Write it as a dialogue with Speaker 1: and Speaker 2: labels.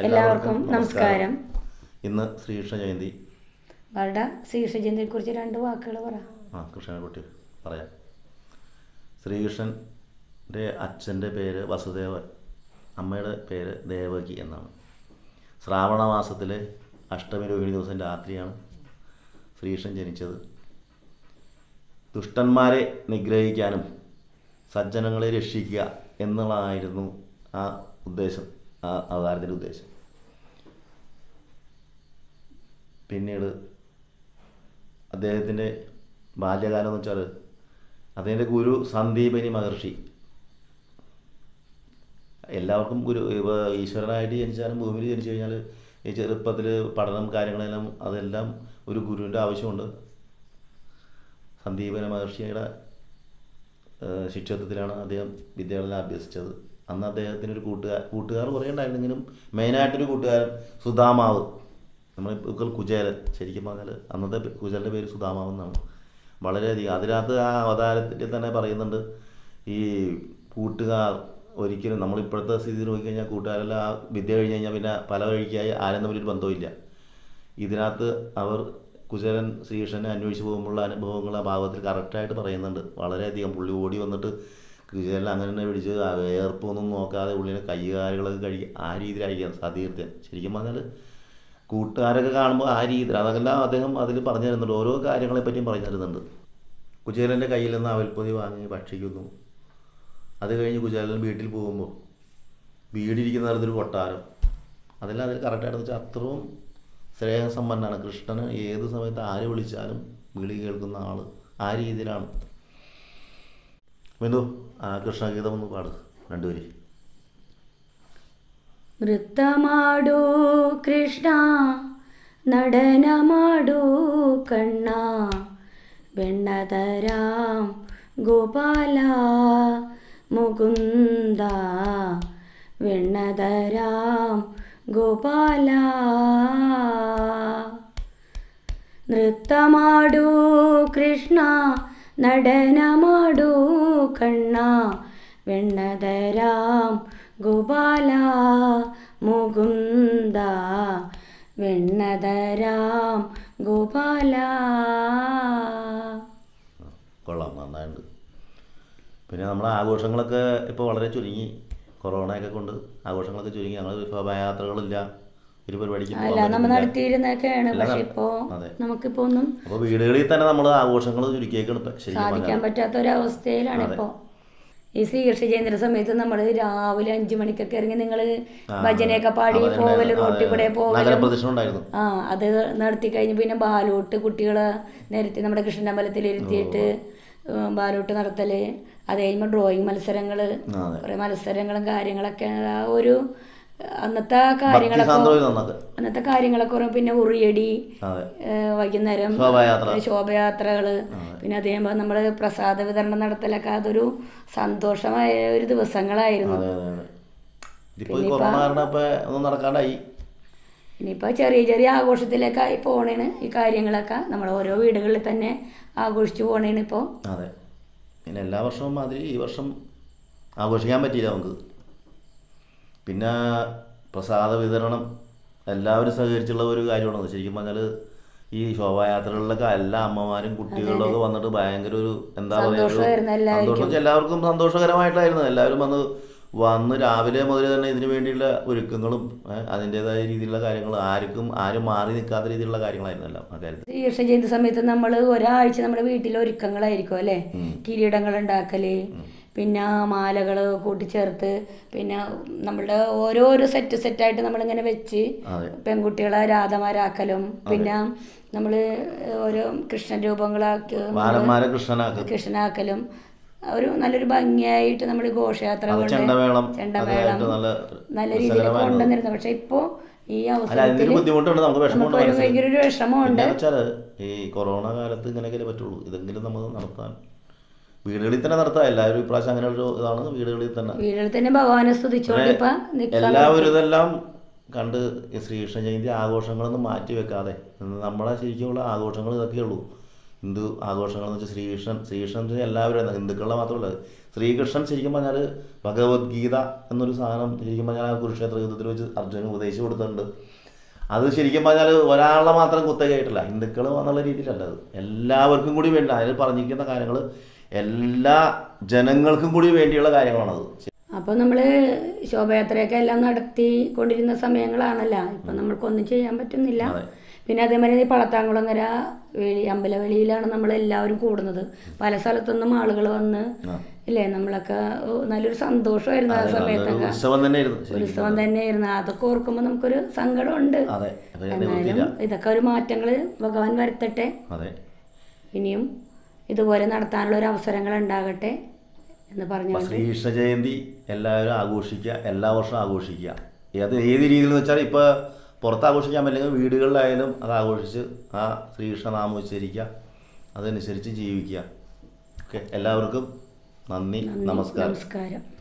Speaker 1: എല്ലാവർക്കും നമസ്കാരം ഇന്ന് ശ്രീകൃഷ്ണ ജയന്തി
Speaker 2: അവരുടെ ശ്രീകൃഷ്ണ ജയന്തിയെ കുറിച്ച് രണ്ട് വാക്കുകൾ പറ
Speaker 1: ആ കൃഷ്ണനെ കുട്ടി പറയാം ശ്രീകൃഷ്ണൻ്റെ അച്ഛൻ്റെ പേര് വസുദേവൻ അമ്മയുടെ പേര് ദേവകി എന്നാണ് ശ്രാവണ മാസത്തിലെ അഷ്ടമി രോഹിണി ദിവസം രാത്രിയാണ് ശ്രീകൃഷ്ണൻ ജനിച്ചത് ദുഷ്ടന്മാരെ നിഗ്രഹിക്കാനും സജ്ജനങ്ങളെ രക്ഷിക്കുക എന്നുള്ളതായിരുന്നു ആ ഉദ്ദേശം ആ അവതാരത്തിൻ്റെ ഉദ്ദേശം പിന്നീട് അദ്ദേഹത്തിൻ്റെ ബാല്യകാലം എന്ന് വെച്ചാൽ അദ്ദേഹത്തിൻ്റെ ഗുരു സന്ദീപനി മഹർഷി എല്ലാവർക്കും ഗുരു ഇപ്പോൾ ഈശ്വരനായിട്ട് ജനിച്ചാലും ഭൂമിയിൽ ജനിച്ചു കഴിഞ്ഞാൽ ഈ ചെറുപ്പത്തിൽ പഠനം കാര്യങ്ങളെല്ലാം അതെല്ലാം ഒരു ഗുരുവിൻ്റെ ആവശ്യമുണ്ട് സന്ദീപന മഹർഷിയുടെ ശിക്ഷത്വത്തിലാണ് അദ്ദേഹം വിദ്യാലയം അഭ്യസിച്ചത് അന്ന് അദ്ദേഹത്തിന് ഒരു കൂട്ടുകാർ കൂട്ടുകാർ കുറേ ഉണ്ടായിരുന്നെങ്കിലും മെയിനായിട്ടൊരു കൂട്ടുകാരൻ സുധാമാവ് നമ്മൾ കുചേരൻ ശരിക്കും പറഞ്ഞാൽ അന്നത്തെ കുചേരൻ്റെ പേര് സുധാമാവ് എന്നാണ് വളരെയധികം അതിനകത്ത് ആ അവതാരത്തിൽ തന്നെ പറയുന്നുണ്ട് ഈ കൂട്ടുകാർ ഒരിക്കലും നമ്മളിപ്പോഴത്തെ സ്ഥിതി കഴിഞ്ഞാൽ കൂട്ടുകാരെല്ലാം ആ വിദ്യ കഴിഞ്ഞ് കഴിഞ്ഞാൽ പിന്നെ പല വഴിക്കായി ആരും തമ്മിലൊരു ഇല്ല ഇതിനകത്ത് അവർ കുചേലൻ ശ്രീകൃഷ്ണനെ അന്വേഷിച്ച് പോകുമ്പോഴുള്ള അനുഭവങ്ങൾ ആ ഭാഗത്തിൽ കറക്റ്റായിട്ട് പറയുന്നുണ്ട് വളരെയധികം പുള്ളി ഓടി വന്നിട്ട് കുചേലൻ അങ്ങനെ തന്നെ പിടിച്ച് വേർപ്പൊന്നും നോക്കാതെ പുള്ളിനെ കൈകാലുകളൊക്കെ കഴി ആ രീതിയിലായിരിക്കാം സതീർത്ഥ്യം ശരിക്കും പറഞ്ഞാൽ കൂട്ടുകാരൊക്കെ കാണുമ്പോൾ ആ രീതിയിൽ അതെല്ലാം അദ്ദേഹം അതിൽ പറഞ്ഞു തരുന്നുണ്ട് ഓരോ കാര്യങ്ങളെപ്പറ്റിയും പറഞ്ഞു തരുന്നുണ്ട് കുചേലൻ്റെ കയ്യിൽ നിന്ന് അവൽപ്പൊതി വാങ്ങി ഭക്ഷിക്കുന്നു അത് കഴിഞ്ഞ് കുചേലൻ വീട്ടിൽ പോകുമ്പോൾ വീടിരിക്കുന്ന തരത്തിൽ കൊട്ടാരം അതെല്ലാം അതിൽ കറക്റ്റായിട്ട് വെച്ചാൽ അത്രയും ശ്രേയസമ്പന്നാണ് കൃഷ്ണന് ഏത് സമയത്ത് ആര് വിളിച്ചാലും വിളി കേൾക്കുന്ന ആൾ ആ രീതിയിലാണ് ബിന്ദു ആ കൃഷ്ണഗീതം ഒന്ന് പാട് രണ്ടുപേര്
Speaker 2: നൃത്തമാടൂ കൃഷ്ണ നടനമാടൂ കണ്ണ വെണ്ണതരാം ഗോപാല മുകുന്ദ വെണ്ണതരാം ഗോപാല നൃത്തമാടു കൃഷ്ണ നടനമാടു കണ്ണ വെണ്ണതരാം ഗോപാല മുകുന്ദ വെണ്ണതരാം ഗോപാല
Speaker 1: കൊള്ളാം നന്നായിട്ടുണ്ട് പിന്നെ നമ്മുടെ ആഘോഷങ്ങളൊക്കെ ഇപ്പോൾ വളരെ ചുരുങ്ങി കൊറോണയൊക്കെ കൊണ്ട് ആഘോഷങ്ങളൊക്കെ ചുരുങ്ങി ഞങ്ങൾ യാത്രകളില്ല ഒരു പരിപാടിക്ക് അല്ല പക്ഷെ ഇപ്പോ ഒന്നും അപ്പോൾ വീടുകളിൽ തന്നെ നമ്മൾ ആഘോഷങ്ങൾ ചുരുക്കിയേക്കാണ് സാധിക്കാൻ
Speaker 2: പറ്റാത്ത ഒരു അവസ്ഥയിലാണ് ഇപ്പോ ഈ ശ്രീകൃഷ്ണ ജയന്തി സമയത്ത് നമ്മൾ രാവിലെ അഞ്ചു മണിക്കൊക്കെ ഇറങ്ങി നിങ്ങൾ ഭജനയൊക്കെ പാടി പോവല് റോട്ടിൽ കൂടെ പോവലും ആ അത് നടത്തി കഴിഞ്ഞ് പിന്നെ ബാലോട്ട് കുട്ടികളെ നിരത്തി നമ്മുടെ കൃഷ്ണൻ്റെ അമ്പലത്തിൽ ഇരുത്തിയിട്ട് ബാലോട്ട് നടത്തൽ അത് കഴിയുമ്പോൾ ഡ്രോയിങ് മത്സരങ്ങൾ കുറേ മത്സരങ്ങളും കാര്യങ്ങളൊക്കെ ആ ഒരു അന്നത്തെ കാര്യങ്ങളൊക്കെ അന്നത്തെ കാര്യങ്ങളൊക്കെ പിന്നെ ഉറിയടി വൈകുന്നേരം ശോഭയാത്രകള് പിന്നെ അതേപോലെ നമ്മൾ പ്രസാദ വിതരണം നടത്തലൊക്കെ അതൊരു സന്തോഷമായ ഒരു ദിവസങ്ങളായിരുന്നു നടക്കാണ്ടായി ഇനിയിപ്പോൾ ചെറിയ ചെറിയ ആഘോഷത്തിലേക്കായി പോണേണ് ഈ കാര്യങ്ങളൊക്കെ നമ്മൾ ഓരോ വീടുകളിൽ തന്നെ ആഘോഷിച്ചു പോണേണ് ഇപ്പോൾ
Speaker 1: അതെ പിന്നെ എല്ലാ വർഷവും മാതിരി ഈ വർഷം ആഘോഷിക്കാൻ പറ്റിയില്ല നമുക്ക് പിന്നെ പ്രസാദ വിതരണം എല്ലാവരും സഹകരിച്ചുള്ള ഒരു കാര്യമാണ് ശരിക്കും പറഞ്ഞാൽ ഈ ശോഭായാത്രകളിലൊക്കെ എല്ലാ അമ്മമാരും കുട്ടികളും ഒക്കെ വന്നിട്ട് ഭയങ്കര ഒരു എന്താ പറയുക എല്ലാവർക്കും സന്തോഷകരമായിട്ടായിരുന്നു എല്ലാവരും വന്ന് വന്ന് രാവിലെ മുതൽ തന്നെ ഇതിനു വേണ്ടിയുള്ള ഒരുക്കങ്ങളും അതിൻ്റെതായ രീതിയിലുള്ള കാര്യങ്ങൾ ആർക്കും ആരും മാറി നിൽക്കാത്ത രീതിയിലുള്ള കാര്യങ്ങളായിരുന്നല്ലോ അക്കാര്യത്തിൽ
Speaker 2: ഈർഷ ജയന്തി സമയത്ത് നമ്മൾ ഒരാഴ്ച നമ്മുടെ വീട്ടിലെ ഒരുക്കങ്ങളായിരിക്കും അല്ലേ കിരീടങ്ങൾ ഉണ്ടാക്കല് പിന്നെ മാലകൾ കൂട്ടിച്ചേർത്ത് പിന്നെ നമ്മളുടെ ഓരോരോ സെറ്റ് സെറ്റായിട്ട് നമ്മളിങ്ങനെ വെച്ച് പെൺകുട്ടികളെ രാധമാരാക്കലും പിന്നെ നമ്മൾ ഓരോ കൃഷ്ണ രൂപങ്ങളാക്കി കൃഷ്ണനാക്കലും ഒരു നല്ലൊരു ഭംഗിയായിട്ട് നമ്മൾ ഘോഷയാത്ര നല്ല രീതിയിൽ കൊണ്ടുവന്നിരുന്നു പക്ഷെ ഇപ്പോ ഈ അവസരത്തിൽ
Speaker 1: വീടുകളിൽ തന്നെ നടത്താം എല്ലാവരും ഇപ്രാവശ്യം അങ്ങനെ ഒരു ഇതാണ് വീടുകളിൽ തന്നെ
Speaker 2: വീടുകളിൽ തന്നെ ഭഗവാനെ സ്തുതിച്ചോണ്ട് എല്ലാവരും
Speaker 1: ഇതെല്ലാം കണ്ട് ശ്രീകൃഷ്ണ ജയന്തി ആഘോഷങ്ങളൊന്നും മാറ്റി വെക്കാതെ നമ്മളെ ശരിക്കുമുള്ള ആഘോഷങ്ങൾ ഇതൊക്കെയുള്ളൂ ഹിന്ദു എന്ന് വെച്ചാൽ ശ്രീകൃഷ്ണൻ ശ്രീകൃഷ്ണൻ എല്ലാവരും ഹിന്ദുക്കളുടെ മാത്രമല്ല ശ്രീകൃഷ്ണൻ ശരിക്കും പറഞ്ഞാൽ ഭഗവത്ഗീത എന്നൊരു സാധനം ശരിക്കും പറഞ്ഞാൽ കുരുക്ഷേത്ര യുദ്ധത്തിൽ വെച്ച് അർജുനന് ഉപദേശിച്ചു കൊടുത്തിട്ടുണ്ട് അത് ശരിക്കും പറഞ്ഞാൽ ഒരാളെ മാത്രം കുത്തകയായിട്ടില്ല ഹിന്ദുക്കൾ എന്നുള്ള രീതിയിലല്ല അത് എല്ലാവർക്കും കൂടി വേണ്ട അതിൽ പറഞ്ഞിരിക്കുന്ന കാര്യങ്ങൾ എല്ലാ ജനങ്ങൾക്കും കൂടി വേണ്ടിയുള്ള കാര്യങ്ങളാണത്
Speaker 2: അപ്പോൾ നമ്മൾ ശോഭയാത്രയൊക്കെ എല്ലാം നടത്തി കൊണ്ടിരുന്ന സമയങ്ങളാണല്ലോ ഇപ്പം നമ്മൾക്കൊന്നും ചെയ്യാൻ പറ്റുന്നില്ല പിന്നെ അതേമാതിരി പളത്താങ്കുളങ്ങര വേലി അമ്പലവേലിയിലാണ് നമ്മളെല്ലാവരും കൂടുന്നത് പല സ്ഥലത്തുനിന്നും ആളുകൾ വന്ന് ഇല്ലേ നമ്മളൊക്കെ നല്ലൊരു സന്തോഷമായിരുന്നു ആ സമയത്തൊക്കെ ഉത്സവം തന്നെയായിരുന്നു അതൊക്കെ ഓർക്കുമ്പോൾ നമുക്കൊരു സങ്കടമുണ്ട് എന്നാലും ഇതൊക്കെ ഒരു മാറ്റങ്ങൾ ഭഗവാൻ വരുത്തട്ടെ ഇനിയും ഇതുപോലെ നടത്താനുള്ള ഒരു അവസരങ്ങൾ ഉണ്ടാകട്ടെ എന്ന് പറഞ്ഞു ശ്രീകൃഷ്ണ
Speaker 1: ജയന്തി എല്ലാവരും ആഘോഷിക്കുക എല്ലാ വർഷവും ആഘോഷിക്കുക ഏത് ഏത് രീതിയിൽ വെച്ചാൽ ഇപ്പൊ പുറത്ത് ആഘോഷിക്കാൻ പറ്റില്ലെങ്കിൽ വീടുകളിലായാലും അത് ആഘോഷിച്ച് ആ ശ്രീകൃഷ്ണ നാമം ഉച്ചരിക്കുക അതനുസരിച്ച് ജീവിക്കുക ഓക്കെ എല്ലാവർക്കും നന്ദി നമസ്കാരം
Speaker 2: നമസ്കാരം